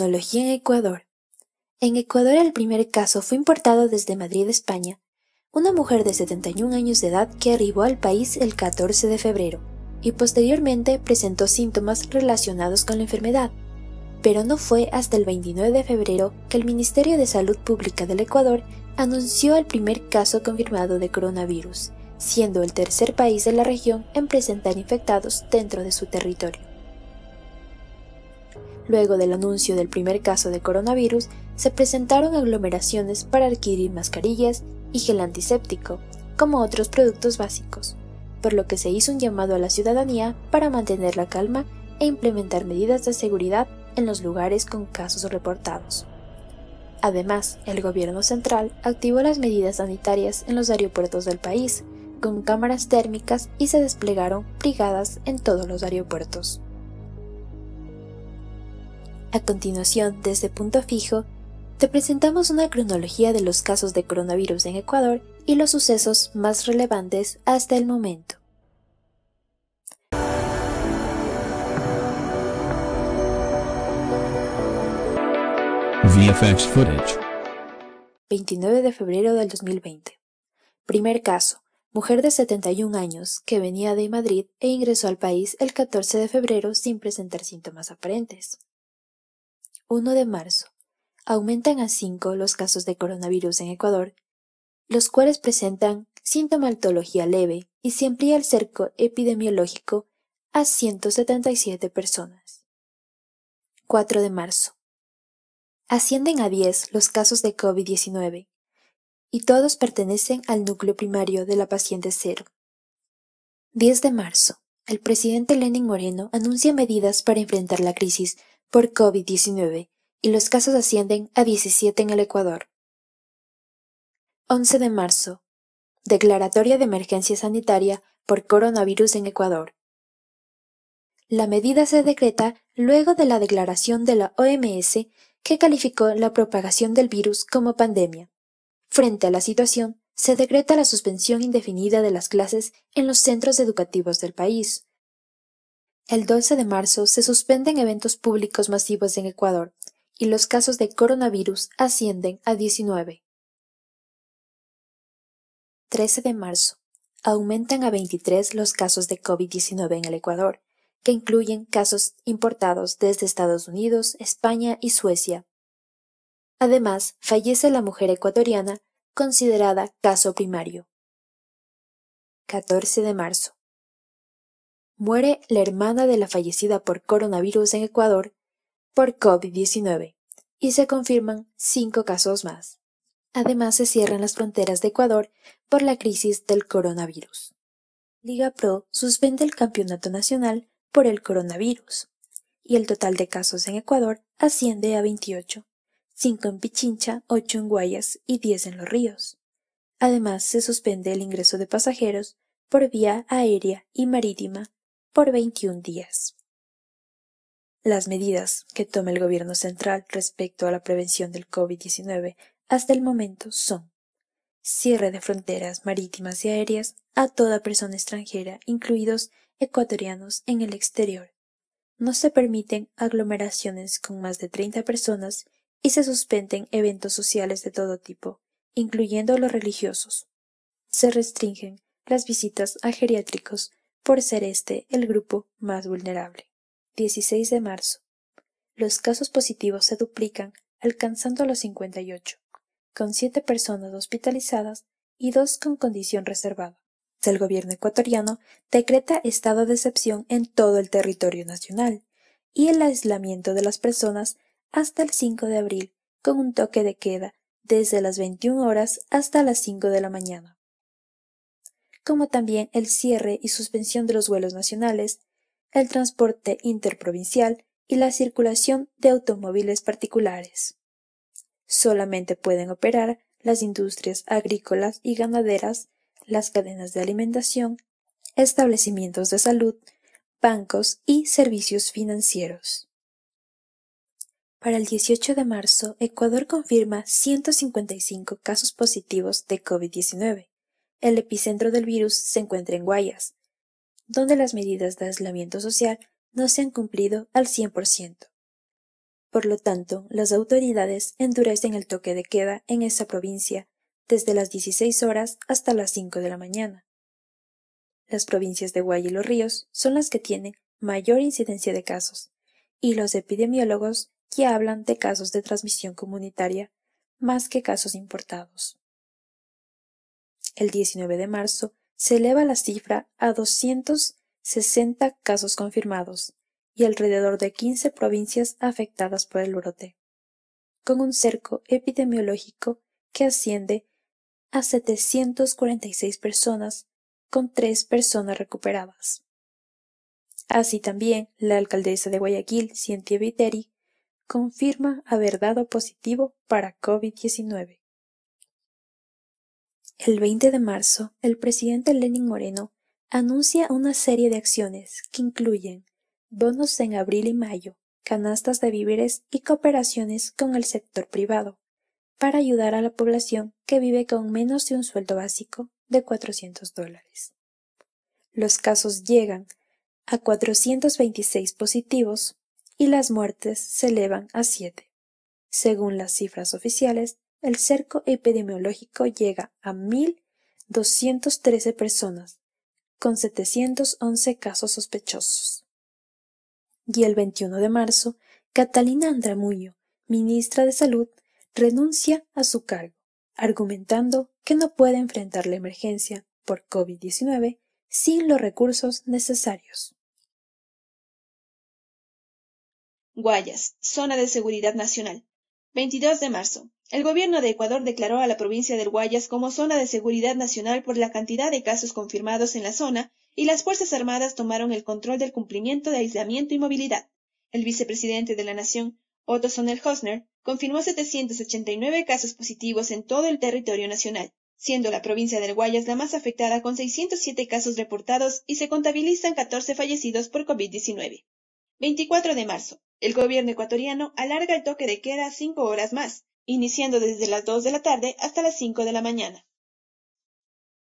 en Ecuador. En Ecuador el primer caso fue importado desde Madrid, España, una mujer de 71 años de edad que arribó al país el 14 de febrero y posteriormente presentó síntomas relacionados con la enfermedad. Pero no fue hasta el 29 de febrero que el Ministerio de Salud Pública del Ecuador anunció el primer caso confirmado de coronavirus, siendo el tercer país de la región en presentar infectados dentro de su territorio. Luego del anuncio del primer caso de coronavirus, se presentaron aglomeraciones para adquirir mascarillas y gel antiséptico, como otros productos básicos, por lo que se hizo un llamado a la ciudadanía para mantener la calma e implementar medidas de seguridad en los lugares con casos reportados. Además, el gobierno central activó las medidas sanitarias en los aeropuertos del país, con cámaras térmicas y se desplegaron brigadas en todos los aeropuertos. A continuación, desde Punto Fijo, te presentamos una cronología de los casos de coronavirus en Ecuador y los sucesos más relevantes hasta el momento. VFX footage. 29 de febrero del 2020. Primer caso. Mujer de 71 años que venía de Madrid e ingresó al país el 14 de febrero sin presentar síntomas aparentes. 1 de marzo. Aumentan a 5 los casos de coronavirus en Ecuador, los cuales presentan sintomatología leve y se amplía el cerco epidemiológico a 177 personas. 4 de marzo. Ascienden a 10 los casos de COVID-19 y todos pertenecen al núcleo primario de la paciente cero. 10 de marzo. El presidente Lenin Moreno anuncia medidas para enfrentar la crisis por COVID-19 y los casos ascienden a 17 en el Ecuador. 11 de marzo. Declaratoria de emergencia sanitaria por coronavirus en Ecuador. La medida se decreta luego de la declaración de la OMS que calificó la propagación del virus como pandemia. Frente a la situación, se decreta la suspensión indefinida de las clases en los centros educativos del país, el 12 de marzo se suspenden eventos públicos masivos en Ecuador y los casos de coronavirus ascienden a 19. 13 de marzo. Aumentan a 23 los casos de COVID-19 en el Ecuador, que incluyen casos importados desde Estados Unidos, España y Suecia. Además, fallece la mujer ecuatoriana considerada caso primario. 14 de marzo muere la hermana de la fallecida por coronavirus en Ecuador por COVID-19 y se confirman cinco casos más. Además, se cierran las fronteras de Ecuador por la crisis del coronavirus. Liga Pro suspende el campeonato nacional por el coronavirus y el total de casos en Ecuador asciende a 28, 5 en Pichincha, 8 en Guayas y 10 en Los Ríos. Además, se suspende el ingreso de pasajeros por vía aérea y marítima por 21 días. Las medidas que toma el gobierno central respecto a la prevención del COVID-19 hasta el momento son cierre de fronteras marítimas y aéreas a toda persona extranjera, incluidos ecuatorianos en el exterior. No se permiten aglomeraciones con más de 30 personas y se suspenden eventos sociales de todo tipo, incluyendo los religiosos. Se restringen las visitas a geriátricos, por ser este el grupo más vulnerable. 16 de marzo. Los casos positivos se duplican, alcanzando los 58, con siete personas hospitalizadas y dos con condición reservada. El gobierno ecuatoriano decreta estado de excepción en todo el territorio nacional y el aislamiento de las personas hasta el 5 de abril, con un toque de queda desde las 21 horas hasta las 5 de la mañana como también el cierre y suspensión de los vuelos nacionales, el transporte interprovincial y la circulación de automóviles particulares. Solamente pueden operar las industrias agrícolas y ganaderas, las cadenas de alimentación, establecimientos de salud, bancos y servicios financieros. Para el 18 de marzo, Ecuador confirma 155 casos positivos de COVID-19, el epicentro del virus se encuentra en Guayas, donde las medidas de aislamiento social no se han cumplido al 100%. Por lo tanto, las autoridades endurecen el toque de queda en esa provincia desde las 16 horas hasta las 5 de la mañana. Las provincias de Guayas y Los Ríos son las que tienen mayor incidencia de casos, y los epidemiólogos que hablan de casos de transmisión comunitaria más que casos importados el 19 de marzo, se eleva la cifra a 260 casos confirmados y alrededor de 15 provincias afectadas por el brote, con un cerco epidemiológico que asciende a 746 personas, con tres personas recuperadas. Así también, la alcaldesa de Guayaquil, Cintia Viteri, confirma haber dado positivo para COVID-19. El 20 de marzo, el presidente Lenin Moreno anuncia una serie de acciones que incluyen bonos en abril y mayo, canastas de víveres y cooperaciones con el sector privado, para ayudar a la población que vive con menos de un sueldo básico de 400 dólares. Los casos llegan a 426 positivos y las muertes se elevan a 7. Según las cifras oficiales, el cerco epidemiológico llega a 1.213 personas, con 711 casos sospechosos. Y el 21 de marzo, Catalina Andramuño, ministra de Salud, renuncia a su cargo, argumentando que no puede enfrentar la emergencia por COVID-19 sin los recursos necesarios. Guayas, Zona de Seguridad Nacional, 22 de marzo. El gobierno de Ecuador declaró a la provincia del Guayas como zona de seguridad nacional por la cantidad de casos confirmados en la zona y las Fuerzas Armadas tomaron el control del cumplimiento de aislamiento y movilidad. El vicepresidente de la Nación, Otto Sonel Hosner, confirmó 789 casos positivos en todo el territorio nacional, siendo la provincia del Guayas la más afectada con 607 casos reportados y se contabilizan 14 fallecidos por COVID-19. 24 de marzo. El gobierno ecuatoriano alarga el toque de queda cinco horas más iniciando desde las dos de la tarde hasta las cinco de la mañana.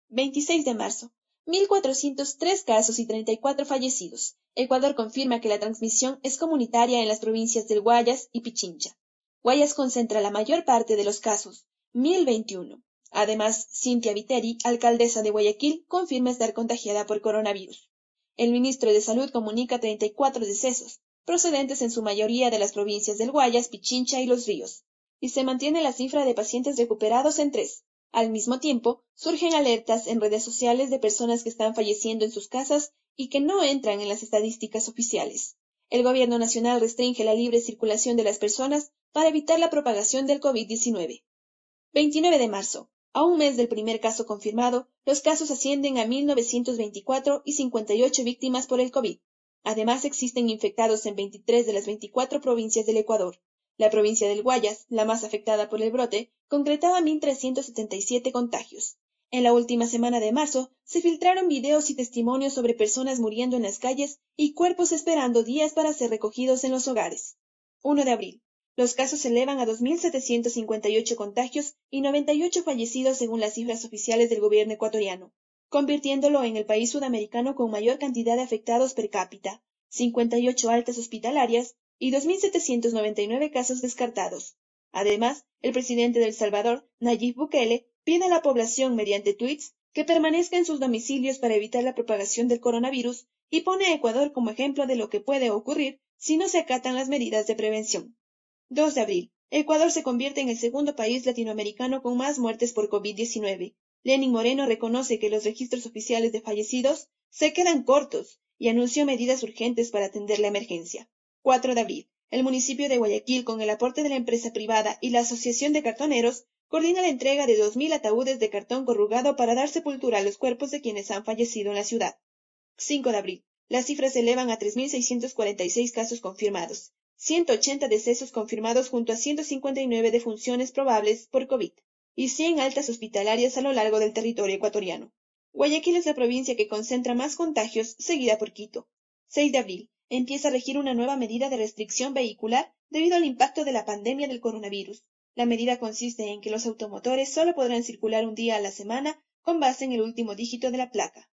26 de marzo. 1.403 casos y 34 fallecidos. Ecuador confirma que la transmisión es comunitaria en las provincias del Guayas y Pichincha. Guayas concentra la mayor parte de los casos, 1.021. Además, Cintia Viteri, alcaldesa de Guayaquil, confirma estar contagiada por coronavirus. El ministro de Salud comunica 34 decesos, procedentes en su mayoría de las provincias del Guayas, Pichincha y Los Ríos, y se mantiene la cifra de pacientes recuperados en tres. Al mismo tiempo, surgen alertas en redes sociales de personas que están falleciendo en sus casas y que no entran en las estadísticas oficiales. El Gobierno Nacional restringe la libre circulación de las personas para evitar la propagación del COVID-19. 29 de marzo. A un mes del primer caso confirmado, los casos ascienden a 1.924 y 58 víctimas por el COVID. Además, existen infectados en 23 de las 24 provincias del Ecuador. La provincia del Guayas, la más afectada por el brote, concretaba 1.377 contagios. En la última semana de marzo se filtraron videos y testimonios sobre personas muriendo en las calles y cuerpos esperando días para ser recogidos en los hogares. 1 de abril. Los casos se elevan a 2.758 contagios y 98 fallecidos según las cifras oficiales del gobierno ecuatoriano, convirtiéndolo en el país sudamericano con mayor cantidad de afectados per cápita, 58 altas hospitalarias, y 2.799 casos descartados. Además, el presidente de El Salvador, Nayib Bukele, pide a la población mediante tweets que permanezca en sus domicilios para evitar la propagación del coronavirus y pone a Ecuador como ejemplo de lo que puede ocurrir si no se acatan las medidas de prevención. 2 de abril. Ecuador se convierte en el segundo país latinoamericano con más muertes por COVID-19. Lenin Moreno reconoce que los registros oficiales de fallecidos se quedan cortos y anunció medidas urgentes para atender la emergencia. 4 de abril. El municipio de Guayaquil, con el aporte de la empresa privada y la Asociación de Cartoneros, coordina la entrega de 2.000 ataúdes de cartón corrugado para dar sepultura a los cuerpos de quienes han fallecido en la ciudad. 5 de abril. Las cifras se elevan a 3.646 casos confirmados, 180 decesos confirmados junto a 159 defunciones probables por COVID y 100 altas hospitalarias a lo largo del territorio ecuatoriano. Guayaquil es la provincia que concentra más contagios, seguida por Quito. 6 de abril empieza a regir una nueva medida de restricción vehicular debido al impacto de la pandemia del coronavirus. La medida consiste en que los automotores solo podrán circular un día a la semana con base en el último dígito de la placa.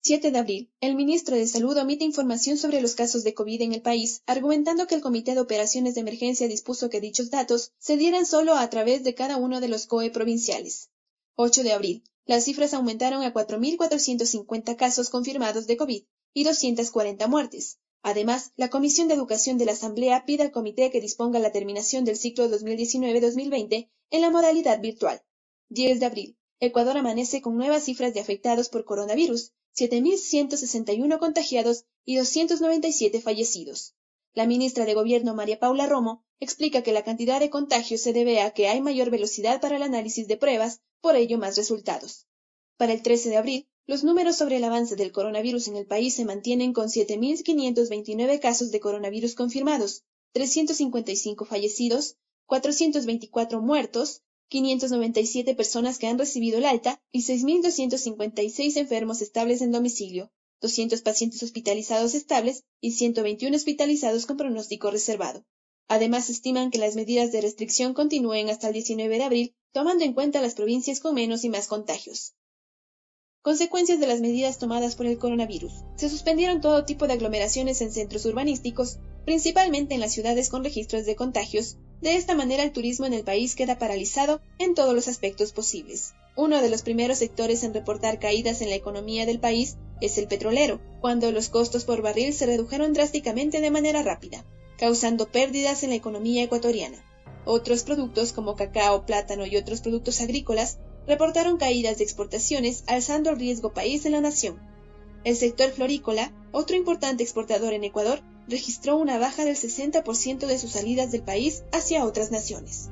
7 de abril. El ministro de Salud omite información sobre los casos de COVID en el país, argumentando que el Comité de Operaciones de Emergencia dispuso que dichos datos se dieran solo a través de cada uno de los COE provinciales. 8 de abril. Las cifras aumentaron a 4.450 casos confirmados de COVID y 240 muertes, Además, la Comisión de Educación de la Asamblea pide al comité que disponga la terminación del ciclo 2019-2020 en la modalidad virtual. 10 de abril. Ecuador amanece con nuevas cifras de afectados por coronavirus, 7.161 contagiados y 297 fallecidos. La ministra de Gobierno, María Paula Romo, explica que la cantidad de contagios se debe a que hay mayor velocidad para el análisis de pruebas, por ello más resultados. Para el 13 de abril, los números sobre el avance del coronavirus en el país se mantienen con 7.529 casos de coronavirus confirmados, 355 fallecidos, 424 muertos, 597 personas que han recibido el alta y 6.256 enfermos estables en domicilio, 200 pacientes hospitalizados estables y 121 hospitalizados con pronóstico reservado. Además, estiman que las medidas de restricción continúen hasta el 19 de abril, tomando en cuenta las provincias con menos y más contagios. Consecuencias de las medidas tomadas por el coronavirus. Se suspendieron todo tipo de aglomeraciones en centros urbanísticos, principalmente en las ciudades con registros de contagios. De esta manera el turismo en el país queda paralizado en todos los aspectos posibles. Uno de los primeros sectores en reportar caídas en la economía del país es el petrolero, cuando los costos por barril se redujeron drásticamente de manera rápida, causando pérdidas en la economía ecuatoriana. Otros productos como cacao, plátano y otros productos agrícolas reportaron caídas de exportaciones, alzando el riesgo país de la nación. El sector florícola, otro importante exportador en Ecuador, registró una baja del 60% de sus salidas del país hacia otras naciones.